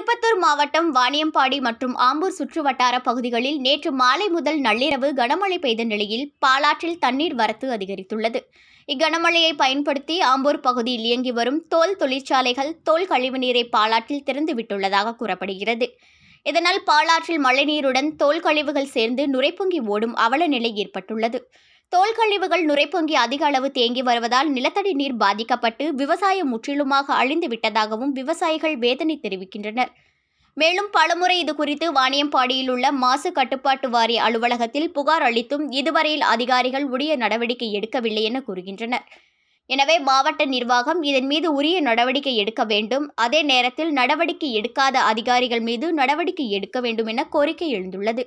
திருப்பத்தூர் மாவட்டம் வாணியம்பாடி மற்றும் ஆம்பூர் சுற்றுவட்டார பகுதிகளில் நேற்று மாலை முதல் நள்ளிரவு கனமழை பெய்த நிலையில் பாலாற்றில் தண்ணீர் வரத்து அதிகரித்துள்ளது இக்கனமழையை பயன்படுத்தி ஆம்பூர் பகுதியில் இயங்கி வரும் தோல் தொழிற்சாலைகள் தோல் கழிவுநீரை பாலாற்றில் திறந்துவிட்டுள்ளதாக கூறப்படுகிறது இதனால் பாலாற்றில் மழைநீருடன் தோல் கழிவுகள் சேர்ந்து நுரைப்பொங்கி ஓடும் அவல நிலை ஏற்பட்டுள்ளது தோல் கழிவுகள் நுரைப்பொங்கி அதிக அளவு தேங்கி வருவதால் நிலத்தடி நீர் பாதிக்கப்பட்டு விவசாயம் முற்றிலுமாக அழிந்து விட்டதாகவும் விவசாயிகள் வேதனை தெரிவிக்கின்றனர் மேலும் பலமுறை இது குறித்து வாணியம்பாடியில் உள்ள மாசு கட்டுப்பாட்டு வாரிய அலுவலகத்தில் புகார் அளித்தும் இதுவரையில் அதிகாரிகள் உரிய நடவடிக்கை எடுக்கவில்லை என கூறுகின்றனர் எனவே மாவட்ட நிர்வாகம் இதன் மீது உரிய நடவடிக்கை எடுக்க வேண்டும் அதே நேரத்தில் நடவடிக்கை எடுக்காத அதிகாரிகள் மீது நடவடிக்கை எடுக்க வேண்டும் என கோரிக்கை எழுந்துள்ளது